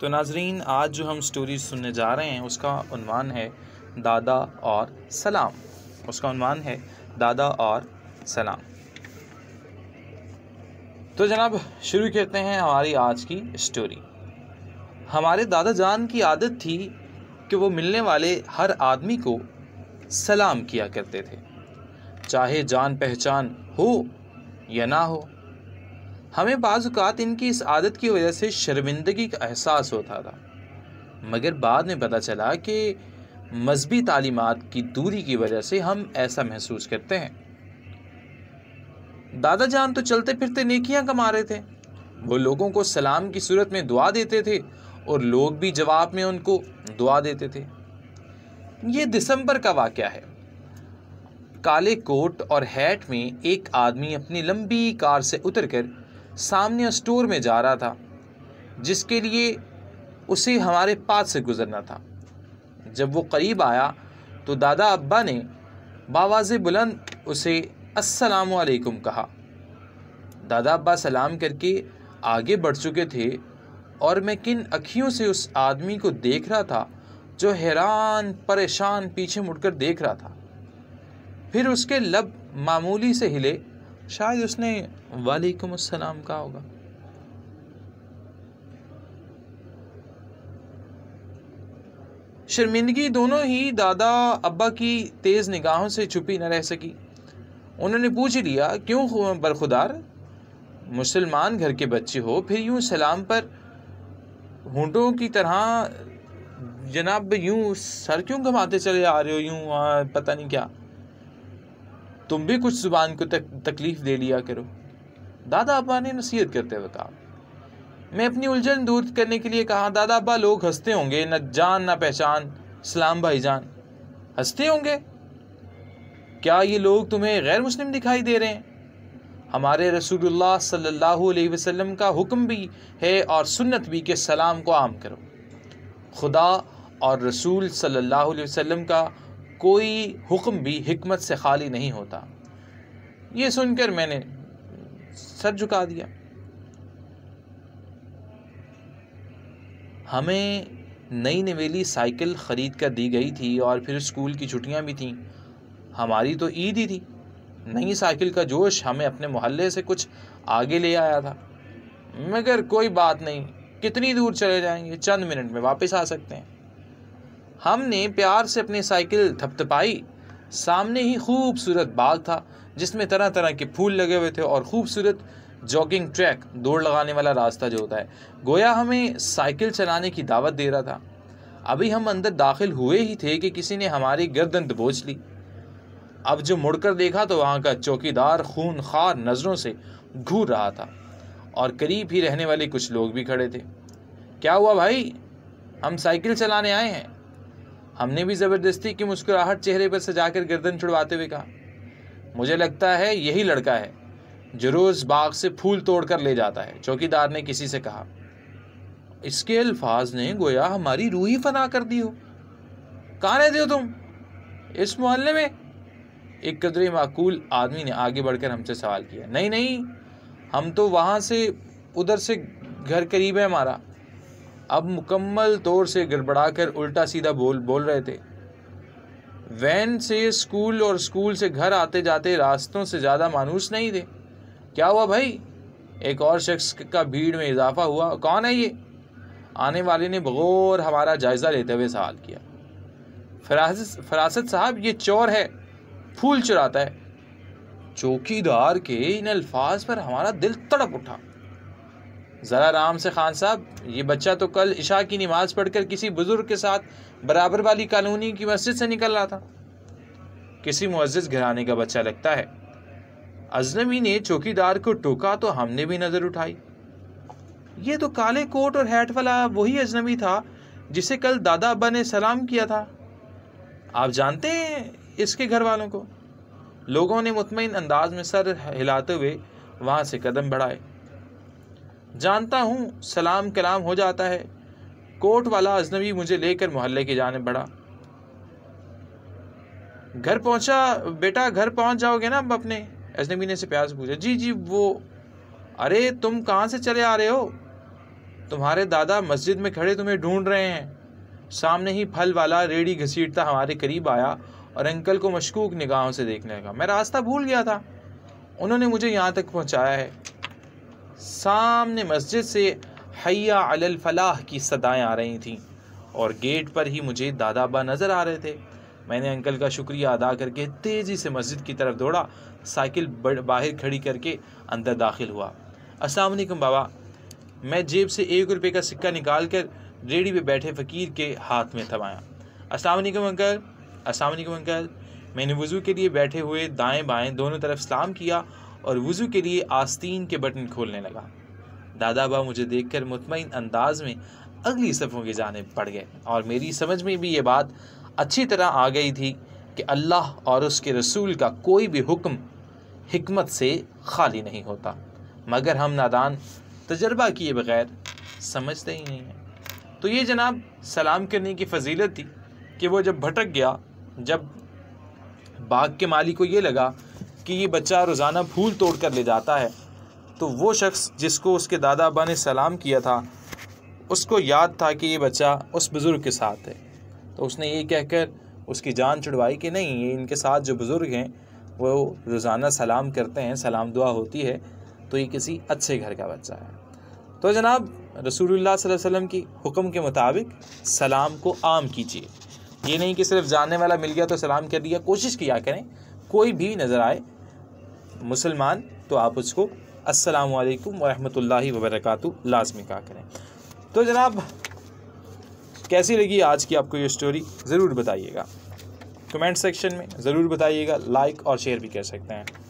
तो नाजरीन आज जो हम स्टोरी सुनने जा रहे हैं उसका उनवान है दादा और सलाम उसका उनवान है दादा और सलाम तो जनाब शुरू करते हैं हमारी आज की स्टोरी हमारे दादा जान की आदत थी कि वो मिलने वाले हर आदमी को सलाम किया करते थे चाहे जान पहचान हो या ना हो हमें बाज़ात इनकी इस आदत की वजह से शर्मिंदगी का एहसास होता था मगर बाद में पता चला कि मजहबी तालीमत की दूरी की वजह से हम ऐसा महसूस करते हैं दादा जान तो चलते फिरते नेकियां कमा रहे थे वो लोगों को सलाम की सूरत में दुआ देते थे और लोग भी जवाब में उनको दुआ देते थे ये दिसंबर का वाक़ है काले कोट और हैट में एक आदमी अपनी लंबी कार से उतरकर सामने स्टोर में जा रहा था जिसके लिए उसे हमारे पास से गुज़रना था जब वो करीब आया तो दादा अब्बा ने बावाज बुलंद उसे असलकुम कहा दादा अब्बा सलाम करके आगे बढ़ चुके थे और मैं किन अखियों से उस आदमी को देख रहा था जो हैरान परेशान पीछे मुड़कर देख रहा था फिर उसके लब मामूली से हिले शायद उसने वालेकुम अस्सलाम कहा होगा शर्मिंदगी दोनों ही दादा अब्बा की तेज़ निगाहों से छुपी न रह सकी उन्होंने पूछ लिया क्यों बरखुदार मुसलमान घर के बच्चे हो फिर यूं सलाम पर होंठों की तरह जनाब यूं सर क्यों घुमाते चले आ रहे हो यूं पता नहीं क्या तुम भी कुछ ज़ुबान को तक, तकलीफ़ दे लिया करो दादा अब्बा ने नसीहत करते हुए कहा मैं अपनी उलझन दूर करने के लिए कहा दादा अब्बा लोग हंसते होंगे न जान ना पहचान सलाम भाईजान हंसते होंगे क्या ये लोग तुम्हें गैर मुस्लिम दिखाई दे रहे हैं हमारे रसूलुल्लाह सल्लल्लाहु अलैहि वसल्लम का हुक्म भी है और सुन्नत भी के सलाम को आम करो खुदा और रसूल सल्लल्लाहु अलैहि वसल्लम का कोई हुक्म भी हमत से खाली नहीं होता ये सुनकर मैंने सर झुका दिया हमें नई नवेली साइकिल ख़रीद कर दी गई थी और फिर स्कूल की छुट्टियां भी थीं हमारी तो ईद ही थी नई साइकिल का जोश हमें अपने मोहल्ले से कुछ आगे ले आया था मगर कोई बात नहीं कितनी दूर चले जाएंगे चंद मिनट में वापस आ सकते हैं हमने प्यार से अपनी साइकिल थपथपाई सामने ही खूबसूरत बाग था जिसमें तरह तरह के फूल लगे हुए थे और खूबसूरत जॉगिंग ट्रैक दौड़ लगाने वाला रास्ता जो होता है गोया हमें साइकिल चलाने की दावत दे रहा था अभी हम अंदर दाखिल हुए ही थे कि किसी ने हमारी गर्दन दबोच ली अब जो मुड़कर देखा तो वहाँ का चौकीदार खून खार नज़रों से घूर रहा था और करीब ही रहने वाले कुछ लोग भी खड़े थे क्या हुआ भाई हम साइकिल चलाने आए हैं हमने भी ज़बरदस्ती की मुस्कुराहट चेहरे पर सजाकर गर्दन छुड़वाते हुए कहा मुझे लगता है यही लड़का है जो रोज़ बाग से फूल तोड़कर ले जाता है चौकीदार ने किसी से कहा इसके अल्फाज ने गोया हमारी रूह ही फना कर दी हो कहाँ रहते हो तुम इस मोहल्ले में एक कदरे माकूल आदमी ने आगे बढ़कर हमसे सवाल किया नहीं नहीं हम तो वहाँ से उधर से घर करीब है हमारा अब मुकम्मल तौर से गड़बड़ा कर उल्टा सीधा बोल बोल रहे थे वैन से स्कूल और स्कूल से घर आते जाते रास्तों से ज़्यादा मानूस नहीं थे क्या हुआ भाई एक और शख्स का भीड़ में इजाफा हुआ कौन है ये आने वाले ने बगौर हमारा जायज़ा लेते हुए सवाल किया फरासत फरासत साहब ये चोर है फूल चुराता है चौकीदार के इन अल्फाज पर हमारा दिल तड़प उठा ज़रा आराम से खान साहब ये बच्चा तो कल इशा की नमाज़ पढ़कर किसी बुज़ुर्ग के साथ बराबर वाली कॉलोनी की मस्जिद से निकल रहा था किसी मुआज़ घराने का बच्चा लगता है अजनबी ने चौकीदार को टोका तो हमने भी नज़र उठाई ये तो काले कोट और हैट वाला वही अजनबी था जिसे कल दादा अब्बा ने सलाम किया था आप जानते हैं इसके घर वालों को लोगों ने मुतमिन अंदाज में सर हिलाते हुए वहाँ से कदम बढ़ाए जानता हूँ सलाम कलाम हो जाता है कोर्ट वाला अजनबी मुझे लेकर मोहल्ले की जाने बढ़ा घर पहुँचा बेटा घर पहुँच जाओगे ना अब अपने अजनबी ने से प्यार से पूछा जी जी वो अरे तुम कहाँ से चले आ रहे हो तुम्हारे दादा मस्जिद में खड़े तुम्हें ढूंढ रहे हैं सामने ही फल वाला रेडी घसीटता हमारे करीब आया और अंकल को मशकूक निगाहों से देखने लगा मैं रास्ता भूल गया था उन्होंने मुझे यहाँ तक पहुँचाया है सामने मस्जिद से हैया अल फलाह की सदाएं आ रही थीं और गेट पर ही मुझे दादाबा नज़र आ रहे थे मैंने अंकल का शुक्रिया अदा करके तेज़ी से मस्जिद की तरफ दौड़ा साइकिल बाहर खड़ी करके अंदर दाखिल हुआ वालेकुम बाबा मैं जेब से एक रुपये का सिक्का निकाल कर रेडी पे बैठे फ़कीर के हाथ में थमाया वालेकुम अंकल वालेकुम अंकल मैंने वज़ू के लिए बैठे हुए दाएं बाएं दोनों तरफ सलाम किया और वज़ू के लिए आस्तीन के बटन खोलने लगा दादाबा मुझे देखकर मुतमिन अंदाज में अगली सफ़ों की जानब पड़ गए और मेरी समझ में भी ये बात अच्छी तरह आ गई थी कि अल्लाह और उसके रसूल का कोई भी हुक्म हमत से खाली नहीं होता मगर हम नादान तजर्बा किए बगैर समझते ही नहीं हैं तो ये जनाब सलाम करने की फजीलत थी कि वो जब भटक गया जब बाग के माली को ये लगा कि ये बच्चा रोज़ाना फूल तोड़ कर ले जाता है तो वो शख्स जिसको उसके दादा अबा ने सलाम किया था उसको याद था कि ये बच्चा उस बुज़ुर्ग के साथ है तो उसने ये कहकर उसकी जान छुड़वाई कि नहीं ये इनके साथ जो बुज़ुर्ग हैं वो रोज़ाना सलाम करते हैं सलाम दुआ होती है तो ये किसी अच्छे घर का बच्चा है तो जनाब रसूलुल्लाह सल्लल्लाहु अलैहि वसल्लम की हुक्म के मुताबिक सलाम को आम कीजिए ये नहीं कि सिर्फ जानने वाला मिल गया तो सलाम कर दिया कोशिश किया करें कोई भी नज़र आए मुसलमान तो आप उसको अस्सलाम वालेकुम वरहमतुल्लाहि वबरकातु लाजमी कहा करें तो जनाब कैसी लगी आज की आपको ये स्टोरी ज़रूर बताइएगा कमेंट सेक्शन में ज़रूर बताइएगा लाइक और शेयर भी कर सकते हैं